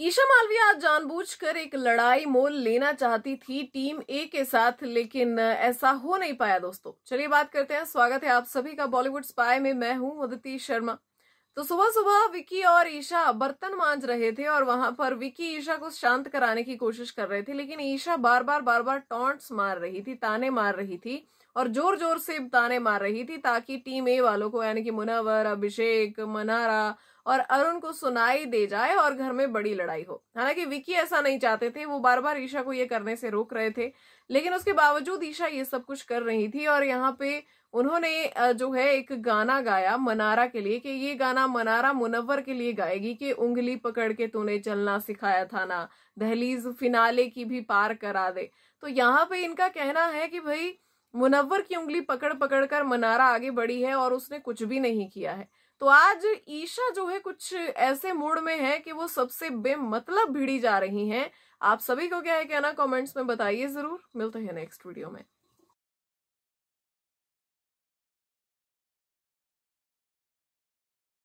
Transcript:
ईशा मालवीय आज जानबूझकर एक लड़ाई मोल लेना चाहती थी टीम ए के साथ लेकिन ऐसा हो नहीं पाया दोस्तों चलिए बात करते हैं स्वागत है आप सभी का बॉलीवुड स्पाई में मैं हूं उदिति शर्मा तो सुबह सुबह विकी और ईशा बर्तन मांज रहे थे और वहां पर विकी ईशा को शांत कराने की कोशिश कर रहे थे लेकिन ईशा बार बार बार बार टॉन्ट्स मार रही थी ताने मार रही थी और जोर जोर से ताने मार रही थी ताकि टीम ए वालों को यानी कि मुनावर अभिषेक मनारा और अरुण को सुनाई दे जाए और घर में बड़ी लड़ाई हो हालांकि विकी ऐसा नहीं चाहते थे वो बार बार ईशा को ये करने से रोक रहे थे लेकिन उसके बावजूद ईशा ये सब कुछ कर रही थी और यहाँ पे उन्होंने जो है एक गाना गाया मनारा के लिए कि ये गाना मनारा मुनवर के लिए गाएगी कि उंगली पकड़ के तूने चलना सिखाया था ना दहलीज फिनाले की भी पार करा दे तो यहाँ पे इनका कहना है कि भाई मुनव्वर की उंगली पकड़ पकड़ कर मनारा आगे बढ़ी है और उसने कुछ भी नहीं किया है तो आज ईशा जो है कुछ ऐसे मूड में है कि वो सबसे बेमतलब भिड़ी जा रही हैं आप सभी को क्या है कहना कमेंट्स में बताइए जरूर मिलते हैं नेक्स्ट वीडियो में